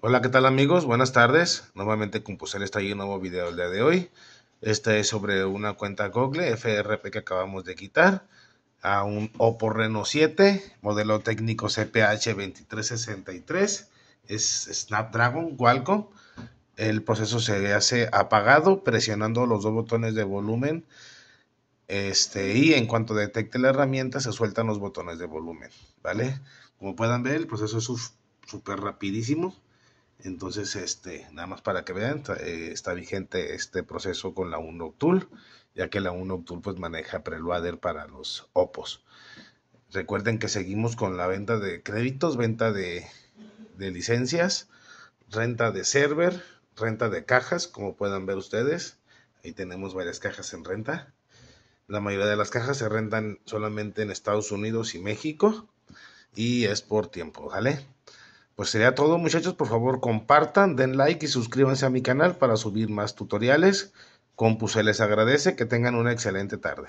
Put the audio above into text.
Hola, ¿qué tal amigos? Buenas tardes. Nuevamente Compusel está ahí un nuevo video el día de hoy. Este es sobre una cuenta Google FRP que acabamos de quitar a un Oppo Reno 7, modelo técnico CPH2363, es Snapdragon Qualcomm. El proceso se hace apagado presionando los dos botones de volumen este, y en cuanto detecte la herramienta se sueltan los botones de volumen, ¿vale? Como puedan ver, el proceso es súper rapidísimo entonces, este, nada más para que vean, eh, está vigente este proceso con la UNOCTUL, ya que la UNOCTUL pues maneja preloader para los OPOS. Recuerden que seguimos con la venta de créditos, venta de, de licencias, renta de server, renta de cajas, como puedan ver ustedes. Ahí tenemos varias cajas en renta. La mayoría de las cajas se rentan solamente en Estados Unidos y México y es por tiempo, ¿vale? Pues sería todo muchachos, por favor compartan, den like y suscríbanse a mi canal para subir más tutoriales. se les agradece, que tengan una excelente tarde.